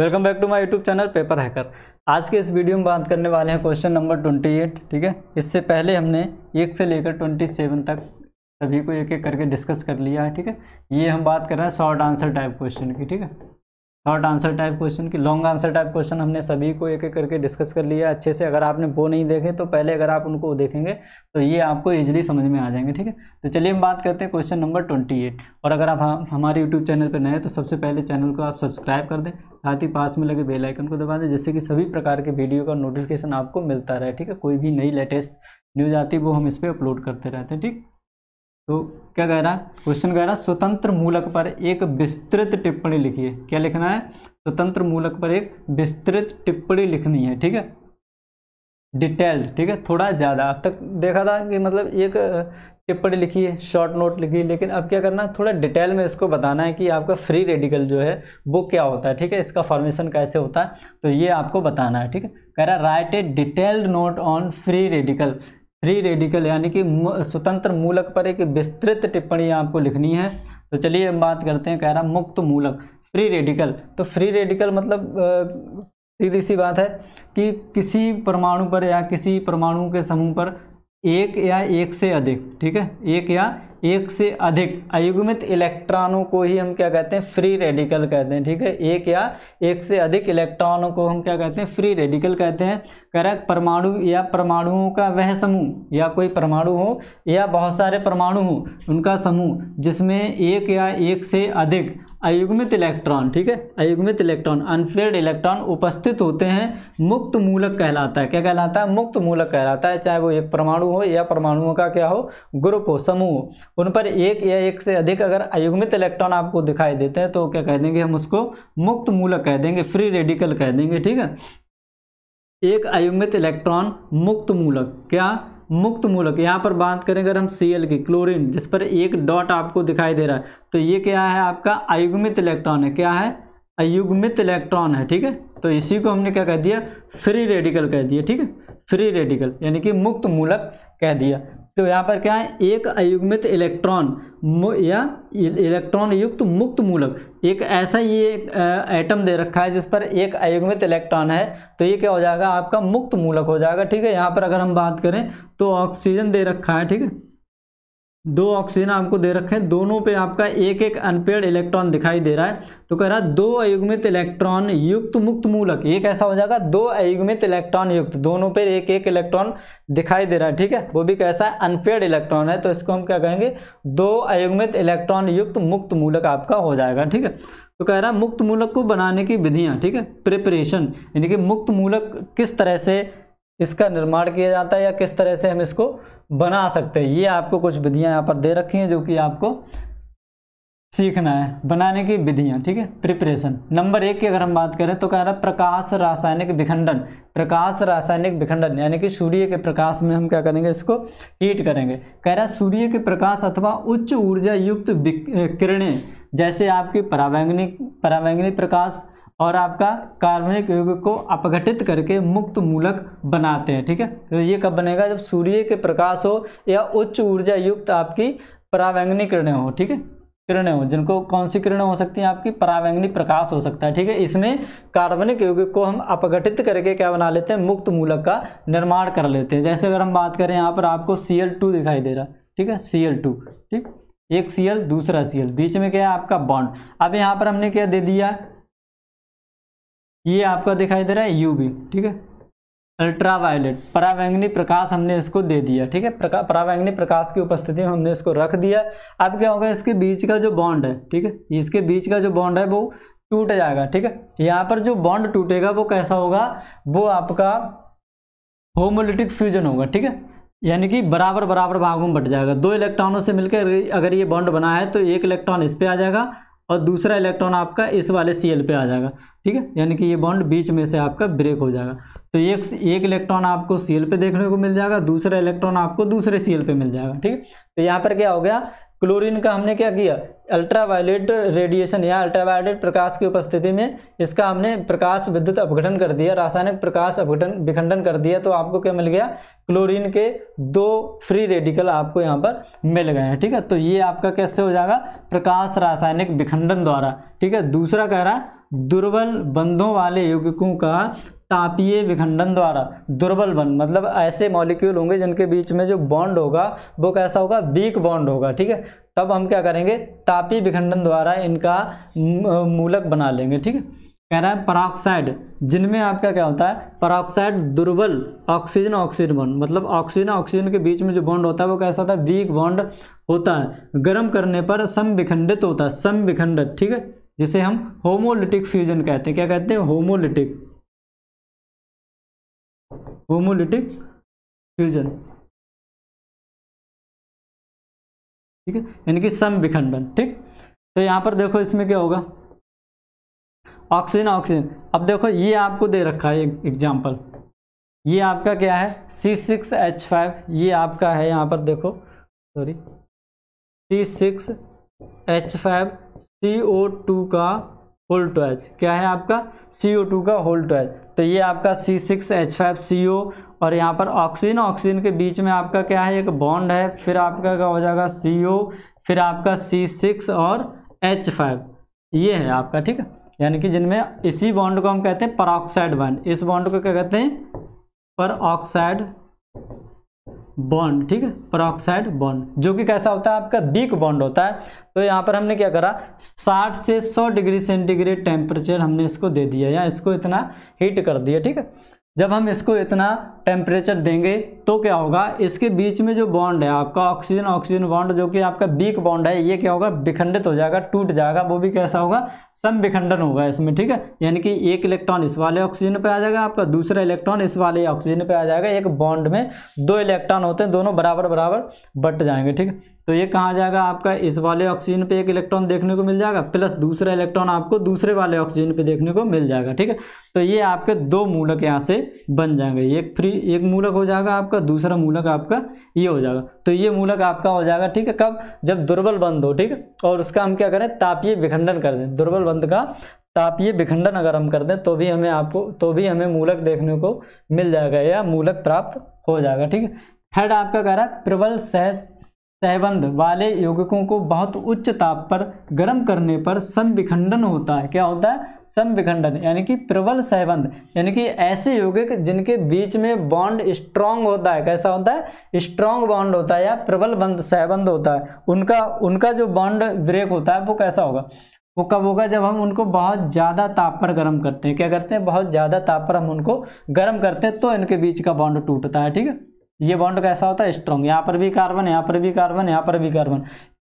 welcome back to my YouTube channel paper hacker आज के इस वीडियो में बात करने वाले हैं क्वेश्चन नंबर ट्वेंटी एट ठीक है इससे पहले हमने एक से लेकर ट्वेंटी सेवन तक सभी को एक एक करके डिस्कस कर लिया है ठीक है ये हम बात कर रहे हैं शॉर्ट आंसर टाइप क्वेश्चन की ठीक है शॉर्ट आंसर टाइप क्वेश्चन की लॉन्ग आंसर टाइप क्वेश्चन हमने सभी को एक एक करके डिस्कस कर लिया अच्छे से अगर आपने वो नहीं देखे तो पहले अगर आप उनको देखेंगे तो ये आपको इजीली समझ में आ जाएंगे ठीक है तो चलिए हम बात करते हैं क्वेश्चन नंबर ट्वेंटी एट और अगर आप हमारे यूट्यूब चैनल पर नए तो सबसे पहले चैनल को आप सब्सक्राइब कर दें साथ ही पास में लगे बेलाइकन को दबा दें जिससे कि सभी प्रकार के वीडियो का नोटिफिकेशन आपको मिलता रहे ठीक है कोई भी नई लेटेस्ट न्यूज़ आती है वो हम इस पर अपलोड करते रहते हैं ठीक तो क्या कह रहा है क्वेश्चन कह रहा है स्वतंत्र मूलक पर एक विस्तृत टिप्पणी लिखिए क्या लिखना है स्वतंत्र मूलक पर एक विस्तृत टिप्पणी लिखनी है ठीक है डिटेल्ड ठीक है थोड़ा ज़्यादा अब तक देखा था कि मतलब एक टिप्पणी लिखी है शॉर्ट नोट लिखी है लेकिन अब क्या करना है थोड़ा डिटेल में इसको बताना है कि आपका फ्री रेडिकल जो है वो क्या होता है ठीक है इसका फॉर्मेशन कैसे होता है तो ये आपको बताना है ठीक है कह रहा है write a detailed note on free radical free radical यानी कि स्वतंत्र मूलक पर एक विस्तृत टिप्पणी आपको लिखनी है तो चलिए हम बात करते हैं कह रहा मुक्त मूलक फ्री रेडिकल तो फ्री रेडिकल मतलब सीधी सी बात है कि किसी परमाणु पर या किसी परमाणु के समूह पर एक या एक से अधिक ठीक है एक या एक से अधिक अयुग्मित इलेक्ट्रॉनों को ही हम क्या कहते हैं फ्री रेडिकल कहते हैं ठीक है एक या एक से अधिक इलेक्ट्रॉनों को हम क्या कहते हैं फ्री रेडिकल कहते हैं करक परमाणु या परमाणुओं का वह समूह या कोई परमाणु हो या बहुत सारे परमाणु हो उनका समूह जिसमें एक या एक से अधिक अयुग्मित इलेक्ट्रॉन ठीक है अयुग्मित इलेक्ट्रॉन अनफेयर्ड इलेक्ट्रॉन उपस्थित होते हैं मुक्त मूलक कहलाता है क्या कहलाता है मुक्त मूलक कहलाता है चाहे वो एक परमाणु हो या परमाणुओं का क्या हो ग्रुप हो समूह उन पर एक या एक से अधिक अगर अयुग्मित इलेक्ट्रॉन आपको दिखाई देते हैं तो क्या कह देंगे हम उसको मुक्त मूलक कह देंगे फ्री रेडिकल कह देंगे ठीक है एक अयुग्मित इलेक्ट्रॉन मुक्त मूलक क्या मुक्त मूलक यहाँ पर बात करें अगर हम सी की क्लोरीन जिस पर एक डॉट आपको दिखाई दे रहा है तो ये क्या है आपका अयुग्मित इलेक्ट्रॉन है क्या है अयुग्मित इलेक्ट्रॉन है ठीक है तो इसी को हमने क्या कह दिया फ्री रेडिकल कह दिया ठीक है फ्री रेडिकल यानी कि मुक्त मूलक कह दिया तो यहाँ पर क्या है एक अयुग्मित इलेक्ट्रॉन या इलेक्ट्रॉन युक्त मुक्त मूलक एक ऐसा ये आइटम दे रखा है जिस पर एक अयुग्मित इलेक्ट्रॉन है तो ये क्या हो जाएगा आपका मुक्त मूलक हो जाएगा ठीक है यहाँ पर अगर हम बात करें तो ऑक्सीजन दे रखा है ठीक है दो ऑक्सीजन आपको दे रखे हैं दोनों पे आपका एक एक अनपेड इलेक्ट्रॉन दिखाई दे रहा है तो कह रहा है दो अयुग्मित इलेक्ट्रॉन युक्त मुक्त मूलक ये कैसा हो जाएगा दो अयुग्मित इलेक्ट्रॉन युक्त दोनों पे एक एक इलेक्ट्रॉन दिखाई दे रहा है ठीक है वो भी कैसा है अनपेड इलेक्ट्रॉन है तो इसको हम क्या कहेंगे दो अयुग्मित इलेक्ट्रॉन युक्त मुक्त मूलक आपका हो जाएगा ठीक है तो कह रहा है मुक्त मूलक को बनाने की विधियाँ ठीक है प्रिपरेशन यानी कि मुक्त मूलक किस तरह से इसका निर्माण किया जाता है या किस तरह से हम इसको बना सकते हैं ये आपको कुछ विधियाँ यहाँ पर दे रखी हैं जो कि आपको सीखना है बनाने की विधियाँ ठीक है प्रिपरेशन नंबर एक की अगर हम बात करें तो कह रहा है प्रकाश रासायनिक विखंडन प्रकाश रासायनिक विखंडन यानी कि सूर्य के प्रकाश में हम क्या करेंगे इसको हीट करेंगे कह रहा है सूर्य के प्रकाश अथवा उच्च ऊर्जा युक्त किरणें जैसे आपकी परावैंगनी परावैंगनी प्रकाश और आपका कार्बनिक युग को अपघटित करके मुक्त मूलक बनाते हैं ठीक है तो ये कब बनेगा जब सूर्य के प्रकाश हो या उच्च ऊर्जा युक्त आपकी परावैंगनी किरणें हो ठीक है किरणें हो जिनको कौन सी किरणें हो सकती हैं आपकी परावैंगनी प्रकाश हो सकता है ठीक है इसमें कार्बनिक युग को हम अपघटित करके क्या बना लेते हैं मुक्त मूलक का निर्माण कर लेते हैं जैसे अगर हम बात करें यहाँ पर आपको सी दिखाई दे रहा है ठीक है सी ठीक एक सी दूसरा सी बीच में क्या है आपका बॉन्ड अब यहाँ पर हमने क्या दे दिया ये आपका दिखाई दे रहा है यूवी ठीक है अल्ट्रावायलेट परावैंगनी प्रकाश हमने इसको दे दिया ठीक है प्रका, परावैंगनी प्रकाश की उपस्थिति में हमने इसको रख दिया अब क्या होगा इसके बीच का जो बॉन्ड है ठीक है इसके बीच का जो बॉन्ड है वो टूट जाएगा ठीक है यहाँ पर जो बॉन्ड टूटेगा वो कैसा होगा वो आपका होमोलिटिक फ्यूजन होगा ठीक है यानी कि बराबर बराबर भागों में बट जाएगा दो इलेक्ट्रॉनों से मिलकर अगर ये बॉन्ड बना है तो एक इलेक्ट्रॉन इस पर आ जाएगा और दूसरा इलेक्ट्रॉन आपका इस वाले एल पे आ जाएगा ठीक है यानी कि ये बॉन्ड बीच में से आपका ब्रेक हो जाएगा तो एक एक इलेक्ट्रॉन आपको सीएल पे देखने को मिल जाएगा दूसरा इलेक्ट्रॉन आपको दूसरे सी पे मिल जाएगा ठीक है तो यहाँ पर क्या हो गया क्लोरीन का हमने क्या किया अल्ट्रावायलेट रेडिएशन या अल्ट्रावायलेट प्रकाश की उपस्थिति में इसका हमने प्रकाश विद्युत अपघटन कर दिया रासायनिक प्रकाश अपघटन विखंडन कर दिया तो आपको क्या मिल गया क्लोरीन के दो फ्री रेडिकल आपको यहाँ पर मिल गए हैं ठीक है तो ये आपका कैसे हो जाएगा प्रकाश रासायनिक विखंडन द्वारा ठीक है दूसरा कह रहा है दुर्बल बंधों वाले यौगिकों का तापीय विखंडन द्वारा दुर्बल बन मतलब ऐसे मॉलिक्यूल होंगे जिनके बीच में जो बॉन्ड होगा वो कैसा होगा वीक बॉन्ड होगा ठीक है तब हम क्या करेंगे तापीय विखंडन द्वारा इनका मूलक बना लेंगे ठीक है कह रहा है पराक्साइड जिनमें आपका क्या होता है पराक्साइड दुर्बल ऑक्सीजन ऑक्सीजन बॉन्ड मतलब ऑक्सीजन ऑक्सीजन के बीच में जो बॉन्ड होता है वो कैसा होता है वीक बॉन्ड होता है गर्म करने पर सम विखंडित होता है सम विखंडित ठीक है जिसे हम होमोलिटिक फ्यूजन कहते हैं क्या कहते हैं होमोलिटिक होमोलिटिक फ्यूजन ठीक है यानी कि सम विखंडन ठीक तो यहाँ पर देखो इसमें क्या होगा ऑक्सीजन ऑक्सीजन अब देखो ये आपको दे रखा है एग्जाम्पल ये आपका क्या है सी सिक्स एच फाइव ये आपका है यहाँ पर देखो sorry C six H five C O two का होल ट्वेल्व क्या है आपका सी ओ टू का होल ट्वेल्व तो ये आपका C six H five C O और यहाँ पर ऑक्सीजन ऑक्सीजन के बीच में आपका क्या है एक बॉन्ड है फिर आपका क्या हो जाएगा सी ओ फिर आपका सी सिक्स और एच फाइव ये है आपका ठीक है यानी कि जिनमें इसी बॉन्ड को हम कहते हैं पर ऑक्साइड बॉन्ड इस बॉन्ड को क्या कहते हैं पर ऑक्साइड बॉन्ड ठीक है परऑक्साइड बॉन्ड जो कि कैसा होता है आपका बीक बॉन्ड होता है तो यहाँ पर हमने क्या करा 60 से 100 डिग्री सेंटीग्रेड टेम्परेचर हमने इसको दे दिया या इसको इतना हीट कर दिया ठीक है जब हम इसको इतना टेम्परेचर देंगे तो क्या होगा इसके बीच में जो बॉन्ड है आपका ऑक्सीजन ऑक्सीजन बॉन्ड जो कि आपका बीक बॉन्ड है ये क्या होगा विखंडित हो जाएगा टूट जाएगा वो भी कैसा होगा सम विखंडन होगा इसमें ठीक है यानी कि एक इलेक्ट्रॉन इस वाले ऑक्सीजन पे आ जाएगा आपका दूसरा इलेक्ट्रॉन इस वाले ऑक्सीजन पर आ जाएगा एक बॉन्ड में दो इलेक्ट्रॉन होते हैं दोनों बराबर बराबर बट जाएंगे ठीक है तो ये कहाँ जाएगा आपका इस वाले ऑक्सीजन पे एक इलेक्ट्रॉन देखने को मिल जाएगा प्लस दूसरा इलेक्ट्रॉन आपको दूसरे वाले ऑक्सीजन पे देखने को मिल जाएगा ठीक है तो ये आपके दो मूलक यहाँ से बन जाएंगे एक फ्री एक मूलक हो जाएगा आपका दूसरा मूलक आपका ये हो जाएगा तो ये मूलक आपका हो जाएगा ठीक है कब जब दुर्बल बंद हो ठीक है और उसका हम क्या करें तापीय विखंडन कर दें दुर्बल बंद का तापीय विखंडन अगर हम कर दें तो भी हमें आपको तो भी हमें मूलक देखने को मिल जाएगा या मूलक प्राप्त हो जाएगा ठीक है थर्ड आपका कह रहा है प्रबल सहज तयबंद वाले योगकों को बहुत उच्च ताप पर गर्म करने पर संविखंडन होता है क्या होता है संविखंडन यानी कि प्रबल सहबंध यानी कि ऐसे योगिक जिनके बीच में बॉन्ड स्ट्रांग होता है कैसा होता है स्ट्रांग बॉन्ड होता है या प्रबल बंध सहबंध होता है उनका उनका जो बॉन्ड ब्रेक होता है वो कैसा होगा वो कब होगा जब हम उनको बहुत ज़्यादा ताप पर गर्म करते हैं क्या करते हैं बहुत ज़्यादा ताप पर हम उनको गर्म करते हैं तो इनके बीच का बॉन्ड टूटता है ठीक है ये बॉन्ड कैसा होता है स्ट्रॉन्ग यहाँ पर भी कार्बन यहाँ पर भी कार्बन यहाँ पर भी कार्बन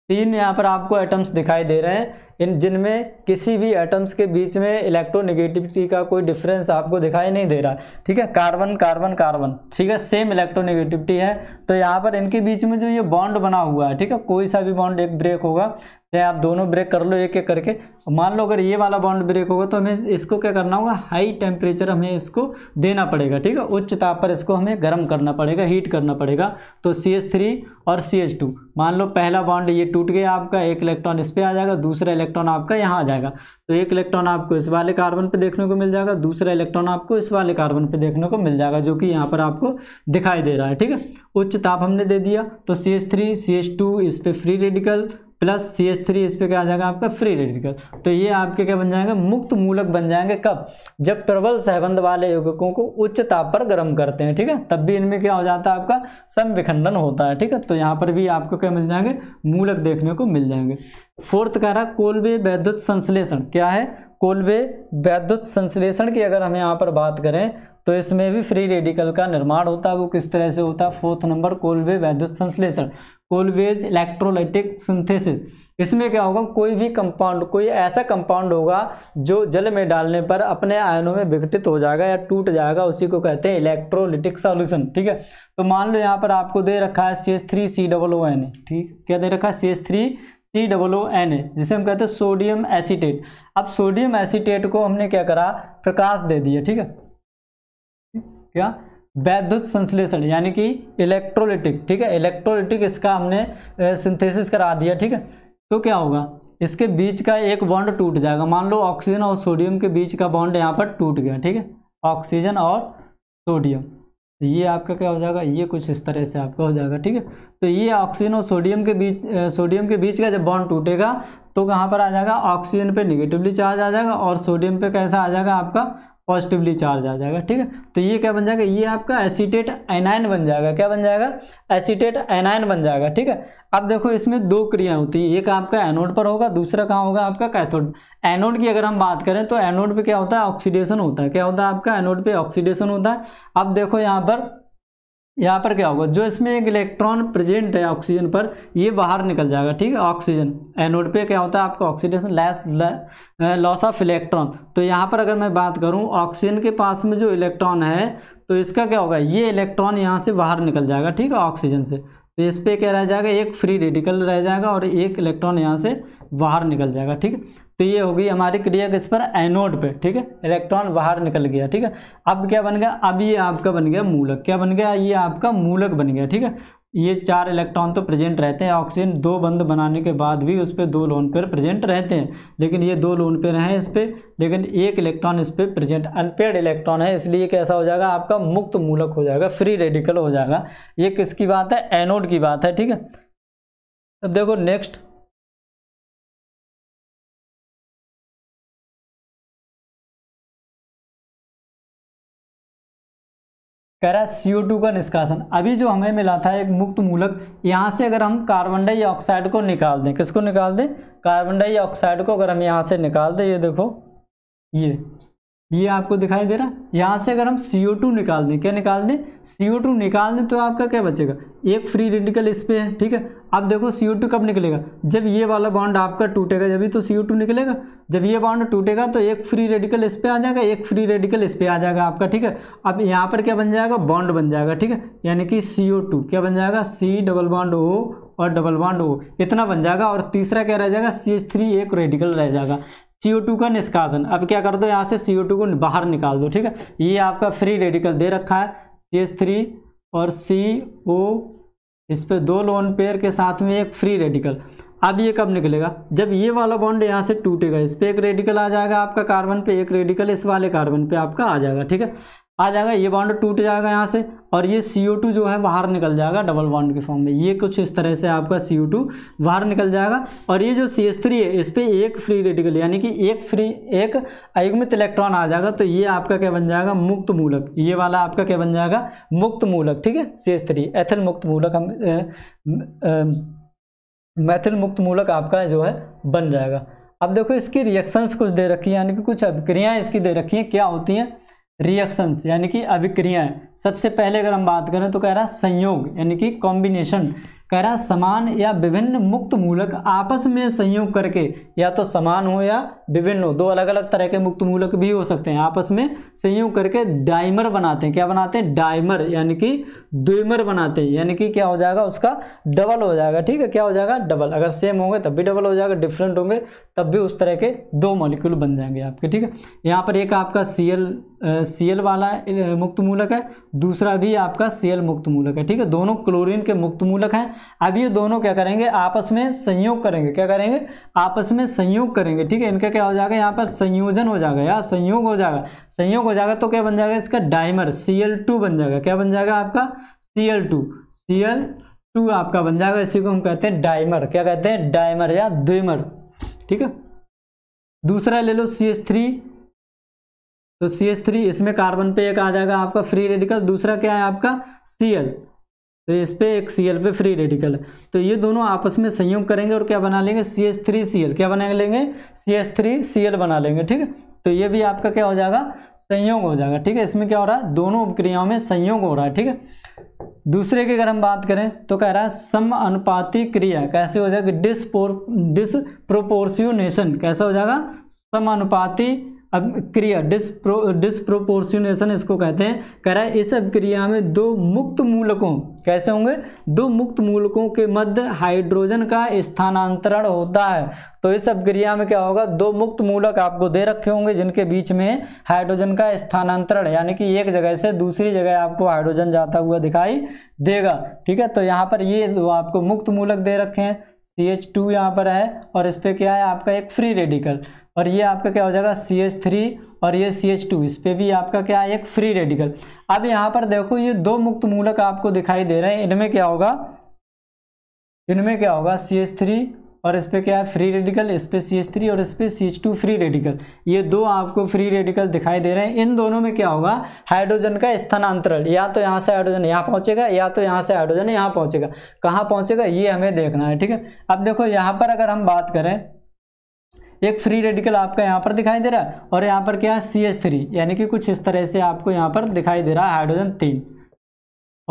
तीन यहाँ पर आपको एटम्स दिखाई दे रहे हैं इन जिनमें किसी भी एटम्स के बीच में इलेक्ट्रोनेगेटिविटी का कोई डिफरेंस आपको दिखाई नहीं दे रहा ठीक है कार्बन कार्बन कार्बन ठीक है सेम इलेक्ट्रोनेगेटिविटी है तो यहाँ पर इनके बीच में जो ये बॉन्ड बना हुआ है ठीक है कोई सा भी बॉन्ड एक ब्रेक होगा या आप दोनों ब्रेक कर लो एक एक करके मान लो अगर ये वाला बॉन्ड ब्रेक होगा तो हमें इसको क्या करना होगा हाई टेम्परेचर हमें इसको देना पड़ेगा ठीक है उच्च ताप पर इसको हमें गर्म करना पड़ेगा हीट करना पड़ेगा तो सी एच थ्री और सी एच टू मान लो पहला बॉन्ड ये टूट गया आपका एक इलेक्ट्रॉन इस पर आ जाएगा दूसरा इलेक्ट्रॉन आपका यहाँ आ जाएगा तो एक इलेक्ट्रॉन आपको इस वाले कार्बन पर देखने को मिल जाएगा दूसरा इलेक्ट्रॉन आपको इस वाले कार्बन पर देखने को मिल जाएगा जो कि यहाँ पर आपको दिखाई दे रहा है ठीक है उच्च ताप हमने दे दिया तो C H three C H two इस पर free radical plus C H three इस पर क्या आ जाएगा आपका फ्री रेडिकल तो ये आपके क्या बन जाएंगे मुक्त मूलक बन जाएंगे कब जब प्रबल सहबंध वाले युगकों को उच्च ताप पर गर्म करते हैं ठीक है तब भी इनमें क्या हो जाता है आपका सम विखंडन होता है ठीक है तो यहाँ पर भी आपको क्या मिल जाएंगे मूलक देखने को मिल जाएंगे फोर्थ कह रहा कोलवे वैद्युत संश्लेषण क्या है कोलवे वैद्युत संश्लेषण की अगर हम यहाँ पर बात करें तो इसमें भी फ्री रेडिकल का निर्माण होता है वो किस तरह से होता है फोर्थ नंबर कोलवे वैद्युत संश्लेषण कोलवेज इलेक्ट्रोलाइटिक सिंथेसिस इसमें क्या होगा कोई भी कंपाउंड कोई ऐसा कंपाउंड होगा जो जल में डालने पर अपने आयनों में विघटित हो जाएगा या टूट जाएगा उसी को कहते हैं इलेक्ट्रोलिटिक सॉल्यूशन ठीक है तो मान लो यहाँ पर आपको दे रखा है C S three C double O N ठीक क्या दे रखा है C S three C double O N A जिसे हम कहते हैं सोडियम एसीटेट अब सोडियम एसीटेट को हमने क्या करा प्रकाश दे दिया ठीक है क्या वैद्युत संश्लेषण यानी कि इलेक्ट्रोलिटिक ठीक है इलेक्ट्रोलिटिक इसका हमने सिंथेसिस करा दिया ठीक है तो क्या होगा इसके बीच का एक बॉन्ड टूट जाएगा मान लो ऑक्सीजन और सोडियम के बीच का बॉन्ड यहाँ पर टूट गया ठीक है ऑक्सीजन और सोडियम ये आपका क्या हो जाएगा ये कुछ इस तरह से आपका हो जाएगा ठीक है तो ये ऑक्सीजन और सोडियम के बीच सोडियम के बीच का जब बॉन्ड टूटेगा तो कहाँ पर आ जाएगा ऑक्सीजन पे निगेटिवली चार्ज आ जाएगा और सोडियम पे कैसा आ जाएगा आपका पॉजिटिवली चार्ज आ जाएगा ठीक है तो ये क्या बन जाएगा ये आपका एसीटेट एनाइन बन जाएगा क्या बन जाएगा एसीटेट एनाइन बन जाएगा ठीक है अब देखो इसमें दो क्रिया होती है एक आपका एनोड पर होगा दूसरा कहाँ होगा आपका कैथोड एनोड की अगर हम बात करें तो एनोड पे क्या होता है ऑक्सीडेशन होता है क्या होता है आपका एनोड पे ऑक्सीडेशन होता है अब देखो यहाँ पर यहाँ पर क्या होगा जो इसमें एक इलेक्ट्रॉन प्रेजेंट है ऑक्सीजन पर ये बाहर निकल जाएगा ठीक है ऑक्सीजन एनोड पे क्या होता है आपका oxidation less loss of electron तो यहाँ पर अगर मैं बात करूँ ऑक्सीजन के पास में जो इलेक्ट्रॉन है तो इसका क्या होगा ये इलेक्ट्रॉन यहाँ से बाहर निकल जाएगा ठीक है ऑक्सीजन से तो इस पर क्या रह जाएगा एक फ्री रेडिकल रह जाएगा और एक इलेक्ट्रॉन यहाँ से बाहर निकल जाएगा ठीक है तो ये होगी हमारी क्रिया किस पर एनोड पे ठीक है इलेक्ट्रॉन बाहर निकल गया ठीक है अब क्या बन गया अब ये आपका बन गया मूलक क्या बन गया ये आपका मूलक बन गया ठीक है ये चार इलेक्ट्रॉन तो प्रेजेंट रहते हैं ऑक्सीजन दो बंद बनाने के बाद भी उस पर दो लोन पेयर प्रेजेंट रहते हैं लेकिन ये दो लोन पेयर हैं इस पर लेकिन एक इलेक्ट्रॉन इस पर प्रेजेंट अनपेड इलेक्ट्रॉन है इसलिए कैसा हो जाएगा आपका मुक्त मूलक हो जाएगा फ्री रेडिकल हो जाएगा ये किसकी बात है एनोड की बात है ठीक है अब देखो नेक्स्ट कह रहा है सी का निष्कासन अभी जो हमें मिला था एक मुक्त मूलक यहाँ से अगर हम कार्बन डाइऑक्साइड को निकाल दें किसको निकाल दें कार्बन डाइऑक्साइड को अगर हम यहाँ से निकाल दें ये देखो ये ये आपको दिखाई दे रहा है यहाँ से अगर हम सी ओ टू निकाल दें क्या निकाल दें सी ओ टू निकाल दें तो आपका क्या बचेगा एक फ्री रेडिकल इस पर है ठीक है अब देखो सी ओ टू कब निकलेगा जब ये वाला बॉन्ड आपका टूटेगा जब तो सी ओ टू निकलेगा जब ये बॉन्ड टूटेगा तो एक फ्री रेडिकल इस पर आ जाएगा एक फ्री रेडिकल इस पर आ जाएगा आपका ठीक है अब यहाँ पर क्या बन जाएगा बॉन्ड बन जाएगा ठीक है यानी कि सी ओ टू क्या बन जाएगा सी डबल बॉन्ड ओ और डबल बॉन्ड ओ इतना बन जाएगा और तीसरा क्या रह जाएगा सी एच थ्री एक रेडिकल रह जाएगा CO2 का निष्कासन अब क्या कर दो यहाँ से CO2 को बाहर निकाल दो ठीक है ये आपका फ्री रेडिकल दे रखा है एस थ्री और सी ओ इस पर दो लोन पेयर के साथ में एक फ्री रेडिकल अब ये कब निकलेगा जब ये वाला बॉन्ड यहाँ से टूटेगा इस पर एक रेडिकल आ जाएगा आपका कार्बन पे एक रेडिकल इस वाले कार्बन पे आपका आ जाएगा ठीक है आ जाएगा ये बॉन्ड टूट जाएगा यहाँ से और ये सी ओ टू जो है बाहर निकल जाएगा डबल बॉन्ड के फॉर्म में ये कुछ इस तरह से आपका सी ओ टू बाहर निकल जाएगा और ये जो सी एस थ्री है इस पर एक फ्री रेडिकल यानी कि एक फ्री एक अयुग्मित इलेक्ट्रॉन आ जाएगा तो ये आपका क्या बन जाएगा मुक्त मूलक ये वाला आपका क्या बन जाएगा मुक्त मूलक ठीक है सी एस थ्री एथल मुक्त मूलक हम मैथिल मुक्त मूलक आपका जो है बन जाएगा अब देखो इसकी रिएक्शंस कुछ दे रखी है यानी कि कुछ अभिक्रियाएँ इसकी दे रखी हैं क्या होती हैं रिएक्शंस यानी कि अभिक्रियाएं सबसे पहले अगर हम बात करें तो कह रहा है संयोग यानी कि कॉम्बिनेशन कह रहा है समान या विभिन्न मुक्त मूलक आपस में संयोग करके या तो समान हो या विभिन्न हो दो अलग अलग तरह के मुक्त मूलक भी हो सकते हैं आपस में संयोग करके डाइमर बनाते हैं क्या बनाते हैं डाइमर यानी कि द्विमर बनाते हैं यानी कि क्या हो जाएगा उसका डबल हो जाएगा ठीक है क्या हो जाएगा डबल अगर सेम होंगे तब भी डबल हो जाएगा डिफरेंट होंगे तब भी उस तरह के दो मॉलिक्यूल बन जाएंगे आपके ठीक है यहाँ पर एक आपका सी एल सीएल वाला मुक्त मूलक है दूसरा भी आपका सीएल मुक्त मूलक है ठीक है दोनों क्लोरीन के मुक्त मूलक हैं अब ये दोनों क्या करेंगे आपस में संयोग करेंगे क्या करेंगे आपस में संयोग करेंगे ठीक है इनका क्या हो जाएगा यहाँ पर संयोजन हो जाएगा या संयोग हो जाएगा संयोग हो जाएगा तो क्या बन जाएगा इसका डायमर सी बन जाएगा क्या बन जाएगा आपका सी एल टू आपका बन जाएगा इसी को हम कहते हैं डायमर क्या कहते हैं डायमर या द्विमर ठीक है दूसरा ले लो सी एस थ्री तो सी एस थ्री इसमें कार्बन पे एक आ जाएगा आपका फ्री रेडिकल दूसरा क्या है आपका सी एल तो इस पर एक सी एल पे फ्री रेडिकल है तो ये दोनों आपस में संयोग करेंगे और क्या बना लेंगे C H three C L क्या बना लेंगे C S three C L बना लेंगे ठीक है तो ये भी आपका क्या हो जाएगा संयोग हो जाएगा ठीक है इसमें क्या हो रहा है दोनों उपक्रियाओं में संयोग हो रहा है ठीक है दूसरे की अगर हम बात करें तो कह रहा है सम अनुपाती क्रिया कैसे हो जाएगा डिस्पोर डिस प्रोपोर्सियोनेशन कैसा हो जाएगा समानुपाती अब क्रिया डिस्प्रो डिस्प्रोपोर्शनेशन इसको कहते हैं कह रहा है इस अभिक्रिया में दो मुक्त मूलकों कैसे होंगे दो मुक्त मूलकों के मध्य हाइड्रोजन का स्थानांतरण होता है तो इस अभिक्रिया में क्या होगा दो मुक्त मूलक आपको दे रखे होंगे जिनके बीच में हाइड्रोजन का स्थानांतरण यानी कि एक जगह से दूसरी जगह आपको हाइड्रोजन जाता हुआ दिखाई देगा ठीक है तो यहाँ पर ये आपको मुक्त मूलक दे रखे हैं सी एच टू यहाँ पर है और इस पर क्या है आपका एक फ्री रेडिकल और ये आपका क्या हो जाएगा सी एच थ्री और ये सी एच टू इस पर भी आपका क्या है एक फ्री रेडिकल अब यहाँ पर देखो ये दो मुक्त मूलक आपको दिखाई दे रहे हैं इनमें क्या होगा इनमें क्या होगा सी एच थ्री और इस पर क्या है फ्री रेडिकल इस पर सी एच थ्री और इस पर C H two free radical ये दो आपको फ्री रेडिकल दिखाई दे रहे हैं इन दोनों में क्या होगा हाइड्रोजन का स्थानांतरण या तो यहाँ से हाइड्रोजन यहाँ पहुँचेगा या तो यहाँ से हाइड्रोजन यहाँ पहुँचेगा कहाँ पहुँचेगा ये हमें देखना है ठीक है अब देखो यहाँ पर अगर हम बात करें एक फ्री रेडिकल आपका यहाँ पर दिखाई दे रहा है और यहाँ पर क्या है सी एच थ्री यानी कि कुछ इस तरह से आपको यहाँ पर दिखाई दे रहा है हाइड्रोजन तीन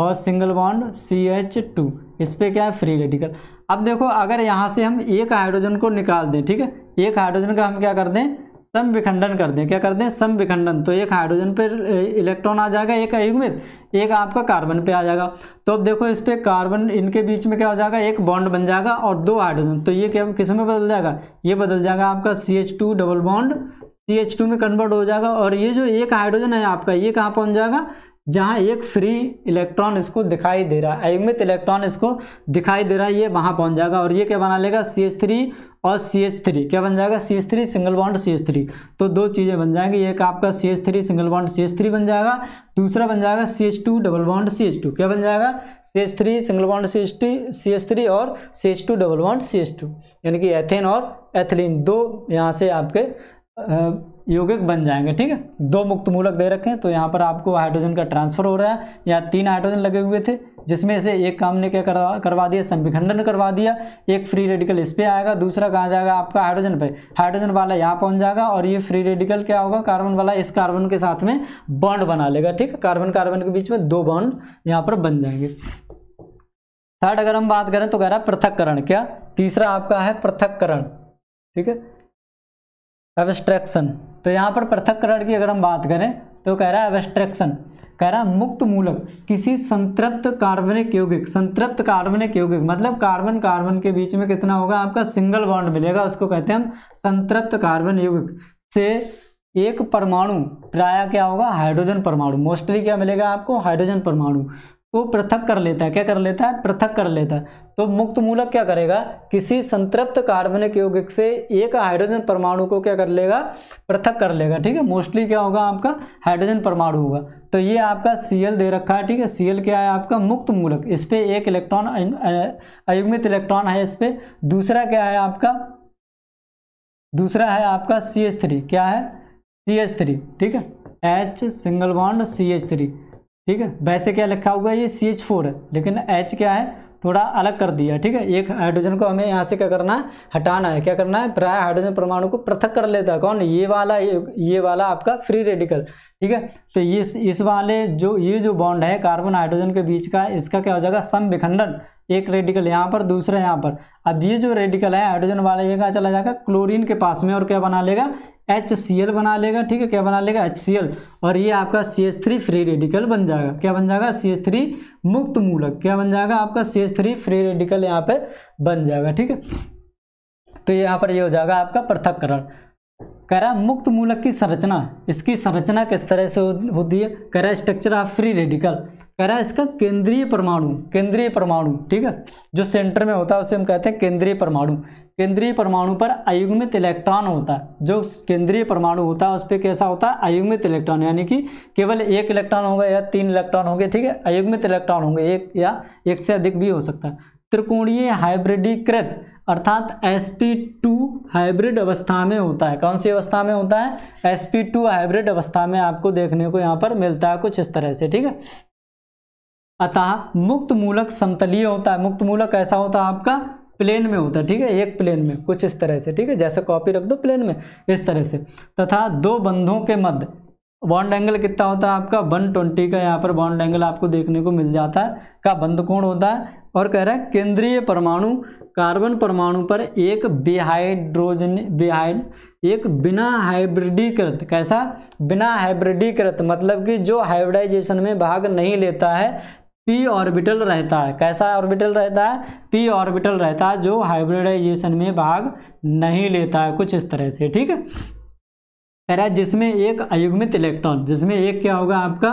और single bond C H two इस पर क्या है फ्री रेडिकल अब देखो अगर यहाँ से हम एक हाइड्रोजन को निकाल दें ठीक है एक हाइड्रोजन का हम क्या कर दें सम विखंडन कर दें क्या कर दें सम विखंडन तो एक हाइड्रोजन पर इलेक्ट्रॉन आ जाएगा एक अयुग्मित एक आपका कार्बन पे आ जाएगा तो अब देखो इस पर कार्बन इनके बीच में क्या हो जाएगा एक बॉन्ड बन जाएगा और दो हाइड्रोजन तो ये क्या किस में बदल जाएगा ये बदल जाएगा आपका C H two double bond C H two में कन्वर्ट हो जाएगा और ये जो एक हाइड्रोजन है आपका ये कहाँ पहुँच जाएगा जहाँ एक फ्री इलेक्ट्रॉन इसको दिखाई दे रहा है अयुग्मित इलेक्ट्रॉन इसको दिखाई दे रहा है ये वहाँ पहुँच जाएगा और ये क्या बना लेगा सी एच थ्री और सी एच थ्री क्या बन जाएगा C H three single bond C H three तो दो चीज़ें बन जाएंगी एक आपका C H three single bond C H three बन जाएगा दूसरा बन जाएगा C H two double bond C H two क्या बन जाएगा C H three single bond C H T C H three और C H two double bond C H two यानी कि एथेन और एथिलीन दो यहाँ से आपके यौगिक बन जाएंगे ठीक है दो मुक्त मूलक दे रखे हैं तो यहाँ पर आपको हाइड्रोजन का ट्रांसफर हो रहा है यहाँ तीन हाइड्रोजन लगे हुए थे जिसमें से एक काम ने क्या करवा करवा दिया संविखंडन करवा दिया एक फ्री रेडिकल इस पर आएगा दूसरा कहाँ जाएगा आपका हाइड्रोजन पे हाइड्रोजन वाला यहाँ पहुँच जाएगा और ये फ्री रेडिकल क्या होगा कार्बन वाला इस कार्बन के साथ में बॉन्ड बना लेगा ठीक है कार्बन कार्बन के बीच में दो बॉन्ड यहाँ पर बन जाएंगे थर्ड अगर हम बात करें तो कह रहा है पृथककरण क्या तीसरा आपका है पृथककरण ठीक है एब्स्ट्रैक्शन तो यहाँ पर पृथककरण की अगर हम बात करें तो कह रहा है एबस्ट्रैक्शन कह रहा है मुक्त मूलक किसी संतृप्त कार्बनिक यौगिक संतृप्त कार्बनिक यौगिक मतलब कार्बन कार्बन के बीच में कितना होगा आपका सिंगल बॉन्ड मिलेगा उसको कहते हैं हम संतृप्त कार्बन यौगिक से एक परमाणु प्राय क्या होगा हाइड्रोजन परमाणु मोस्टली क्या मिलेगा आपको हाइड्रोजन परमाणु को पृथक कर लेता है क्या कर लेता है पृथक कर लेता है तो मुक्त मूलक क्या करेगा किसी संतृप्त कार्बनिक यौगिक से एक हाइड्रोजन परमाणु को क्या कर लेगा पृथक कर लेगा ठीक है मोस्टली क्या होगा आपका हाइड्रोजन परमाणु होगा तो ये आपका सीएल दे रखा है ठीक है सीएल क्या है आपका मुक्त मूलक इस पर एक इलेक्ट्रॉन अयुग्मित इलेक्ट्रॉन है इस पर दूसरा क्या है आपका दूसरा है आपका सी क्या है सी ठीक है H single bond C H three ठीक है वैसे क्या लिखा हुआ है ये सी एच फोर है लेकिन एच क्या है थोड़ा अलग कर दिया ठीक है एक हाइड्रोजन को हमें यहाँ से क्या करना है हटाना है क्या करना है प्राय हाइड्रोजन परमाणु को पृथक कर लेता है कौन ये वाला ये, ये वाला आपका फ्री रेडिकल ठीक है तो ये इस वाले जो ये जो बॉन्ड है कार्बन हाइड्रोजन के बीच का इसका क्या हो जाएगा सम विखंडन एक रेडिकल यहाँ पर दूसरा यहाँ पर अब ये जो रेडिकल है हाइड्रोजन वाला ये कहाँ चला जाएगा क्लोरीन के पास में और क्या बना लेगा एच सी एल बना लेगा ठीक है क्या बना लेगा एच सी एल और ये आपका C H three free radical बन जाएगा क्या बन जाएगा सी एच थ्री मुक्त मूलक क्या बन जाएगा आपका C H three free radical यहाँ पर बन जाएगा ठीक है तो यहाँ पर ये हो जाएगा आपका पृथककरण कह रहा है मुक्त मूलक की संरचना इसकी संरचना किस तरह से होती है कह रहा है स्ट्रक्चर ऑफ फ्री रेडिकल कह रहा है इसका केंद्रीय परमाणु केंद्रीय परमाणु ठीक है जो सेंटर में होता है उसे हम कहते हैं केंद्रीय परमाणु केंद्रीय परमाणु पर अयुग्मित इलेक्ट्रॉन होता है जो केंद्रीय परमाणु होता है उस पर कैसा होता है अयुग्मित इलेक्ट्रॉन यानी कि केवल एक इलेक्ट्रॉन होगा या तीन इलेक्ट्रॉन होंगे ठीक है अयुग्मित इलेक्ट्रॉन होंगे एक या एक से अधिक भी हो सकता है त्रिकोणीय हाइब्रिडीकृत अर्थात sp2 हाइब्रिड अवस्था में होता है कौन सी अवस्था में होता है sp2 हाइब्रिड अवस्था में आपको देखने को यहाँ पर मिलता है कुछ इस तरह से ठीक है अतः मुक्त मूलक समतलीय होता है मुक्त मूलक ऐसा होता है आपका प्लेन में होता है ठीक है एक प्लेन में कुछ इस तरह से ठीक है जैसे कॉपी रख दो प्लेन में इस तरह से तथा दो बंधों के मध्य बॉन्ड एंगल कितना होता है आपका वन ट्वेंटी का यहाँ पर बॉन्ड एंगल आपको देखने को मिल जाता है का बंद कोण होता है और कह रहा है केंद्रीय परमाणु कार्बन परमाणु पर एक बेहाइड्रोजन बेहाइड एक बिना हाइब्रिडीकृत कैसा बिना हाइब्रिडीकृत मतलब कि जो हाइब्रिडाइजेशन में भाग नहीं लेता है पी ऑर्बिटल रहता है कैसा ऑर्बिटल रहता है पी ऑर्बिटल रहता है जो हाइब्रिडाइजेशन में भाग नहीं लेता है कुछ इस तरह से ठीक है कह रहा है जिसमें एक अयुग्मित इलेक्ट्रॉन जिसमें एक क्या होगा आपका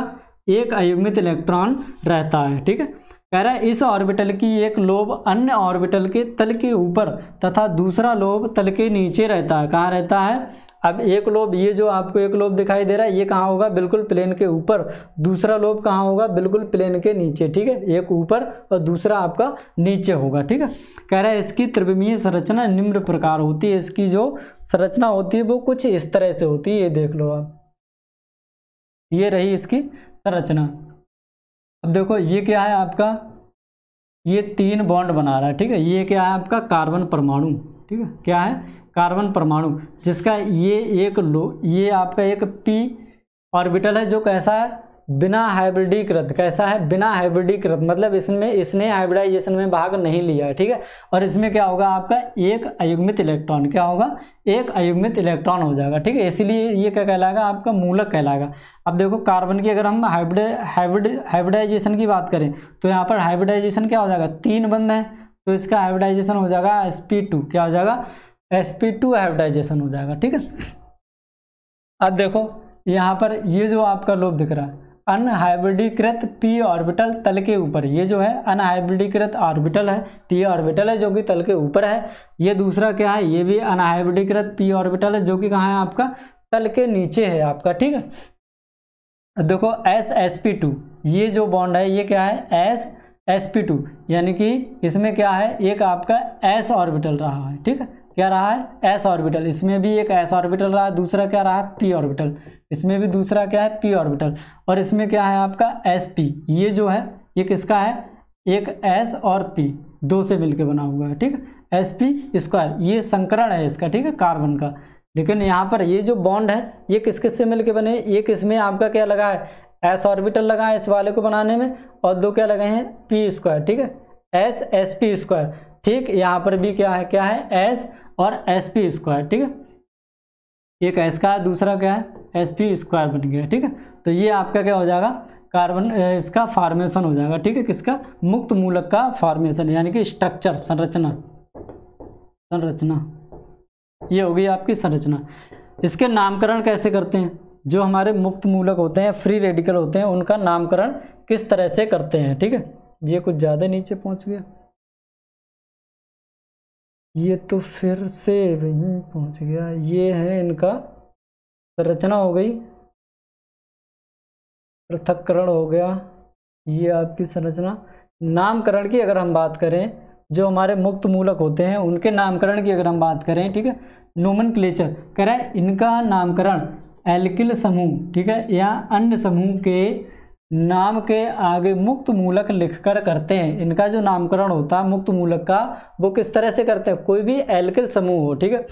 एक अयुग्मित इलेक्ट्रॉन रहता है ठीक है कह रहा है इस ऑर्बिटल की एक लोब अन्य ऑर्बिटल के तल के ऊपर तथा दूसरा लोब तल के नीचे रहता है कहाँ रहता है अब एक लोब ये जो आपको एक लोब दिखाई दे रहा है ये कहाँ होगा बिल्कुल प्लेन के ऊपर दूसरा लोब कहाँ होगा बिल्कुल प्लेन के नीचे ठीक है एक ऊपर और दूसरा आपका नीचे होगा ठीक है कह रहा है इसकी त्रिवीय संरचना निम्न प्रकार होती है इसकी जो संरचना होती है वो कुछ इस तरह से होती है ये देख लो आप ये रही इसकी संरचना अब देखो ये क्या है आपका ये तीन बॉन्ड बना रहा है ठीक है ये क्या है आपका कार्बन परमाणु ठीक है क्या है कार्बन परमाणु जिसका ये एक लो ये आपका एक पी ऑर्बिटल है जो कैसा है बिना हाइब्रिडीकृत कैसा है बिना हाइब्रिडीकृत मतलब इसमें इसने हाइब्रिडाइजेशन में भाग नहीं लिया है ठीक है और इसमें क्या होगा आपका एक अयुग्मित इलेक्ट्रॉन क्या होगा एक अयुग्मित इलेक्ट्रॉन हो जाएगा ठीक है इसीलिए ये क्या कहलाएगा आपका मूलक कहलाएगा अब देखो कार्बन की अगर हम हाइब्रिड हाइब्रिड हाइब्रिडाइजेशन की बात करें तो यहाँ पर हाइब्रिडाइजेशन क्या हो जाएगा तीन बंद है तो इसका हाइब्रिडाइजेशन हो जाएगा एस क्या हो जाएगा एस पी टू हाइब्रिडाइजेशन हो जाएगा ठीक है अब देखो यहाँ पर ये जो आपका लोब दिख रहा है अनहाइब्रिडीकृत पी ऑर्बिटल तल के ऊपर ये जो है अनहाइब्रिडीकृत ऑर्बिटल है टी ऑर्बिटल है जो कि तल के ऊपर है ये दूसरा क्या है ये भी अनहाइब्रिडीकृत पी ऑर्बिटल है जो कि कहाँ है आपका तल के नीचे है आपका ठीक है देखो एस एस पी टू ये जो बॉन्ड है ये क्या है एस एस पी टू यानी कि इसमें क्या है एक आपका एस ऑर्बिटल रहा है ठीक है क्या रहा है एस ऑर्बिटल इसमें भी एक एस ऑर्बिटल रहा है दूसरा क्या रहा है पी ऑर्बिटल इसमें भी दूसरा क्या है पी ऑर्बिटल और इसमें क्या है आपका एस पी ये जो है ये किसका है एक एस और पी दो से मिलके बना हुआ है ठीक है एस पी स्क्वायर ये संकरण है इसका ठीक है कार्बन का लेकिन यहाँ पर ये जो बॉन्ड है ये किस किस से मिलके बने एक इसमें आपका क्या लगा है एस ऑर्बिटल लगा है इस वाले को बनाने में और दो क्या लगे हैं पी स्क्वायर ठीक है एस एस पी स्क्वायर ठीक यहाँ पर भी क्या है क्या है एस और एस पी स्क्वायर ठीक है एक एस का दूसरा क्या है एस पी स्क्वायर बन गया ठीक है तो ये आपका क्या हो जाएगा कार्बन इसका फार्मेशन हो जाएगा ठीक है किसका मुक्त मूलक का फार्मेशन यानी कि स्ट्रक्चर संरचना संरचना ये होगी आपकी संरचना इसके नामकरण कैसे करते हैं जो हमारे मुक्त मूलक होते हैं फ्री रेडिकल होते हैं उनका नामकरण किस तरह से करते हैं ठीक है ये कुछ ज़्यादा नीचे पहुंच गया ये तो फिर से वहीं पहुंच गया ये है इनका संरचना हो गई पृथककरण हो गया ये आपकी संरचना नामकरण की अगर हम बात करें जो हमारे मुक्त मूलक होते हैं उनके नामकरण की अगर हम बात करें ठीक है नोमन क्लेचर करें इनका नामकरण एल्किल समूह ठीक है या अन्य समूह के नाम के आगे मुक्त मूलक लिखकर करते हैं इनका जो नामकरण होता है मुक्त मूलक का वो किस तरह से करते हैं कोई भी एल्किल समूह हो ठीक है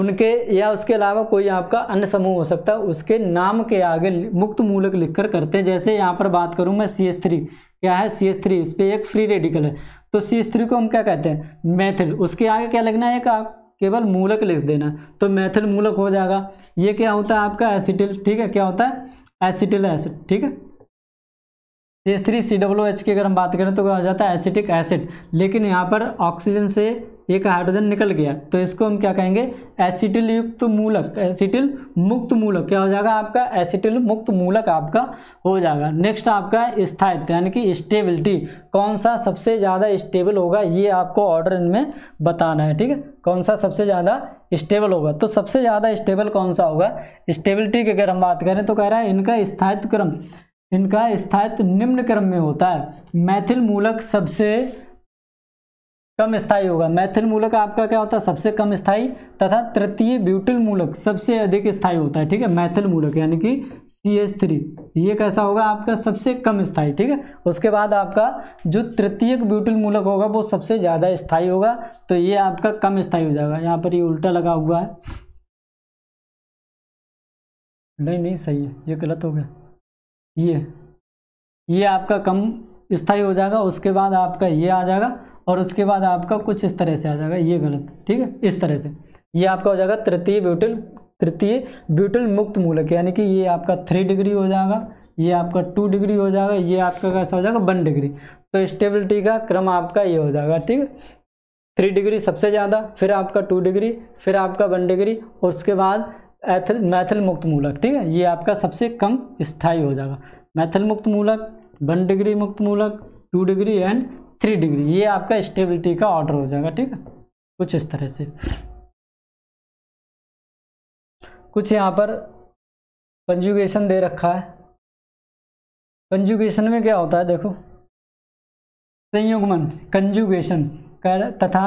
उनके या उसके अलावा कोई आपका अन्य समूह हो सकता है उसके नाम के आगे मुक्त मूलक लिखकर करते हैं जैसे यहाँ पर बात करूँ मैं सी एस थ्री क्या है सी एस थ्री इस पर एक फ्री रेडिकल है तो सी एस थ्री को हम क्या कहते हैं मैथिल उसके आगे क्या लिखना है एक आप केवल मूलक लिख देना तो मैथिल मूलक हो जाएगा ये क्या होता है आपका एसिटिल ठीक है क्या होता है एसिटिल एसिड ठीक है S three C W H की अगर हम बात करें तो आ जाता है एसिटिक एसिड लेकिन यहाँ पर ऑक्सीजन से एक हाइड्रोजन निकल गया तो इसको हम क्या कहेंगे एसिटिल युक्त मूलक एसिटिल मुक्त मूलक क्या हो जाएगा आपका एसिटिल मुक्त मूलक आपका हो जाएगा नेक्स्ट आपका स्थायित्व यानी कि स्टेबिलिटी कौन सा सबसे ज़्यादा स्टेबल होगा ये आपको ऑर्डर इनमें बताना है ठीक है कौन सा सबसे ज़्यादा स्टेबल होगा तो सबसे ज़्यादा स्टेबल कौन सा होगा स्टेबिलिटी की अगर हम बात करें तो कह रहा है इनका स्थायित्व क्रम इनका स्थायित्व निम्न क्रम में होता है मैथिल मूलक सबसे कम स्थाई होगा मैथिल मूलक आपका क्या होता है सबसे कम स्थाई तथा तृतीय ब्यूटिल मूलक सबसे अधिक स्थाई होता है ठीक है मैथिल मूलक यानी कि सी एच थ्री ये कैसा होगा आपका सबसे कम स्थाई ठीक है उसके बाद आपका जो तृतीय ब्यूटिल मूलक होगा वो सबसे ज़्यादा स्थायी होगा तो ये आपका कम स्थाई हो जाएगा यहाँ पर ये उल्टा लगा हुआ है नहीं नहीं सही है ये गलत हो गया ये ये आपका कम स्थाई हो जाएगा उसके बाद आपका ये आ जाएगा और उसके बाद आपका कुछ इस तरह से आ जाएगा ये गलत ठीक है इस तरह से ये आपका हो जाएगा तृतीय ब्यूटिल तृतीय ब्यूटिल मुक्त मूलक यानी कि ये आपका थ्री डिग्री हो जाएगा ये आपका टू डिग्री हो जाएगा ये आपका कैसा हो जाएगा वन डिग्री तो स्टेबिलिटी का क्रम आपका ये हो जाएगा ठीक है थ्री डिग्री सबसे ज़्यादा फिर आपका टू डिग्री फिर आपका वन डिग्री और उसके बाद एथल मैथिल मुक्त मूलक ठीक है ये आपका सबसे कम स्थाई हो जाएगा मैथिल मुक्त मूलक वन डिग्री मुक्त मूलक two degree and three degree ये आपका स्टेबिलिटी का ऑर्डर हो जाएगा ठीक है कुछ इस तरह से कुछ यहाँ पर कंजुगेशन दे रखा है कंजुगेशन में क्या होता है देखो संयुग्मन कंजुगेशन कर तथा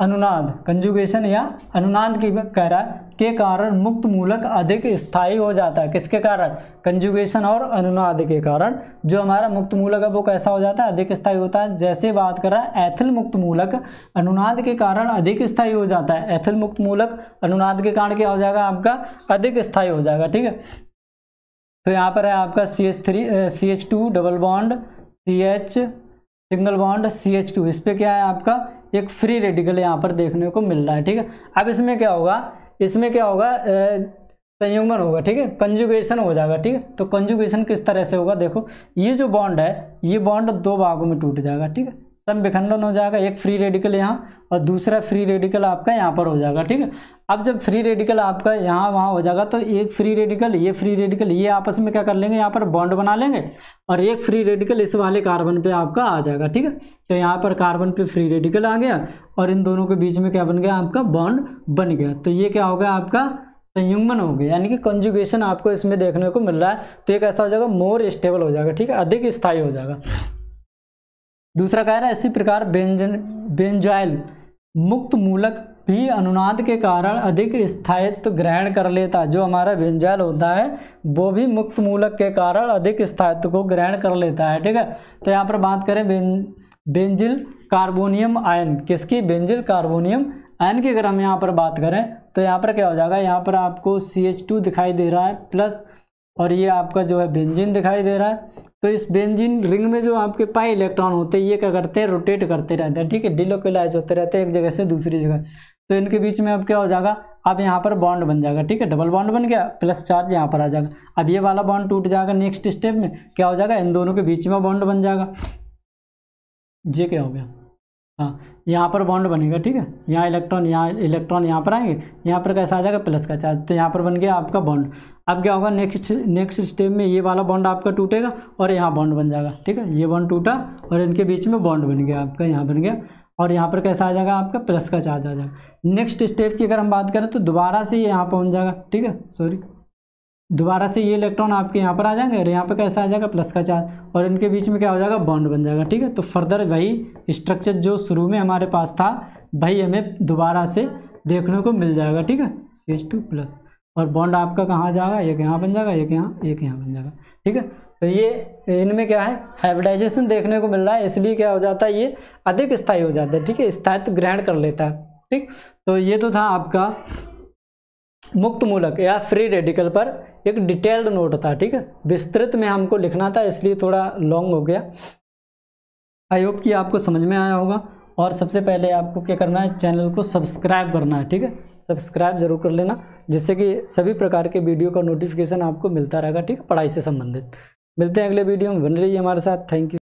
अनुनाद कंजुगेशन या अनुनाद की कह रहा है के कारण मुक्त मूलक अधिक स्थायी हो जाता है किसके कारण कंजुगेशन और अनुनाद के कारण जो हमारा मुक्त मूलक है वो कैसा हो जाता है अधिक स्थायी होता है जैसे बात कर रहा है एथिल मुक्त मूलक अनुनाद के कारण अधिक स्थायी हो जाता है एथिल मुक्त मूलक अनुनाद के कारण क्या हो जाएगा आपका अधिक स्थायी हो जाएगा ठीक है तो यहाँ पर है आपका C H three C H two double bond C H single bond C H two इस पर क्या है आपका एक फ्री रेडिकल यहाँ पर देखने को मिल रहा है ठीक है अब इसमें क्या होगा इसमें क्या होगा संयुग्मन होगा ठीक है कंजुगेशन हो जाएगा ठीक है तो कंजुगेशन किस तरह से होगा देखो ये जो बॉन्ड है ये बॉन्ड दो भागों में टूट जाएगा ठीक है सब विखंडन हो जाएगा एक फ्री रेडिकल यहाँ और दूसरा फ्री रेडिकल आपका यहाँ पर हो जाएगा ठीक है अब जब फ्री रेडिकल आपका यहाँ वहाँ हो जाएगा तो एक फ्री रेडिकल ये फ्री रेडिकल ये आपस में क्या कर लेंगे यहाँ पर बॉन्ड बना लेंगे और एक फ्री रेडिकल इस वाले कार्बन पे आपका आ जाएगा ठीक है तो यहाँ पर कार्बन पे फ्री रेडिकल आ गया और इन दोनों के बीच में क्या बन गया आपका बॉन्ड बन गया तो ये क्या होगा आपका संयुग्मन हो गया यानी कि कंजुगेशन आपको इसमें देखने को मिल रहा है तो एक ऐसा हो जाएगा मोर स्टेबल हो जाएगा ठीक है अधिक स्थायी हो जाएगा दूसरा कह रहा है इसी प्रकार बेंजन बेंजाइल मुक्त मूलक भी अनुनाद के कारण अधिक स्थायित्व ग्रहण कर लेता जो हमारा बेंजाइल होता है वो भी मुक्त मूलक के कारण अधिक स्थायित्व को ग्रहण कर लेता है ठीक है तो यहाँ पर बात करें बेंजिल कार्बोनियम आयन किसकी बेंजिल कार्बोनियम आयन की अगर हम यहाँ पर बात करें तो यहाँ पर क्या हो जाएगा यहाँ पर आपको सी दिखाई दे रहा है प्लस और ये आपका जो है बेंजिन दिखाई दे रहा है तो इस बेंजीन रिंग में जो आपके पाई इलेक्ट्रॉन होते हैं ये क्या करते हैं रोटेट करते रहते हैं ठीक है डिलोकलाइज होते रहते हैं एक जगह से दूसरी जगह तो इनके बीच में अब क्या हो जाएगा अब यहाँ पर बॉन्ड बन जाएगा ठीक है डबल बॉन्ड बन गया प्लस चार्ज यहाँ पर आ जाएगा अब ये वाला बॉन्ड टूट जाएगा नेक्स्ट स्टेप में क्या हो जाएगा इन दोनों के बीच में बॉन्ड बन जाएगा ये क्या हो गया हाँ यहाँ पर बॉन्ड बनेगा ठीक है यहाँ इलेक्ट्रॉन यहाँ इलेक्ट्रॉन यहाँ पर आएंगे यहाँ पर कैसा आ जाएगा प्लस का चार्ज तो यहाँ पर बन गया आपका बॉन्ड अब क्या होगा नेक्स्ट नेक्स्ट स्टेप में ये वाला बॉन्ड आपका टूटेगा और यहाँ बॉन्ड बन जाएगा ठीक है ये बॉन्ड टूटा और इनके बीच में बॉन्ड बन गया आपका यहाँ बन गया और यहाँ पर कैसा आ जाएगा आपका प्लस का चार्ज आ जाएगा नेक्स्ट स्टेप की अगर हम बात करें तो दोबारा से ये यहाँ पहुँच जाएगा ठीक है सॉरी दोबारा से ये इलेक्ट्रॉन आपके यहाँ पर आ जाएंगे और यहाँ पर कैसा आ जाएगा प्लस का चार्ज और इनके बीच में क्या हो जाएगा बॉन्ड बन जाएगा ठीक है तो फर्दर वही स्ट्रक्चर जो शुरू में हमारे पास था वही हमें दोबारा से देखने को मिल जाएगा ठीक है सी एच टू प्लस और बॉन्ड आपका कहाँ जाएगा एक यहाँ बन जाएगा एक यहाँ एक यहाँ बन जाएगा ठीक है तो ये इनमें क्या है हाइब्रिडाइजेशन देखने को मिल रहा है इसलिए क्या हो जाता है ये अधिक स्थायी हो जाता है ठीक है स्थायित्व तो ग्रहण कर लेता है ठीक तो ये तो था आपका मुक्त मूलक या फ्री रेडिकल पर एक डिटेल्ड नोट था ठीक है विस्तृत में हमको लिखना था इसलिए थोड़ा लॉन्ग हो गया आई होप कि आपको समझ में आया होगा और सबसे पहले आपको क्या करना है चैनल को सब्सक्राइब करना है ठीक है सब्सक्राइब जरूर कर लेना जिससे कि सभी प्रकार के वीडियो का नोटिफिकेशन आपको मिलता रहेगा ठीक पढ़ाई से संबंधित मिलते हैं अगले वीडियो में बन रही है हमारे साथ थैंक यू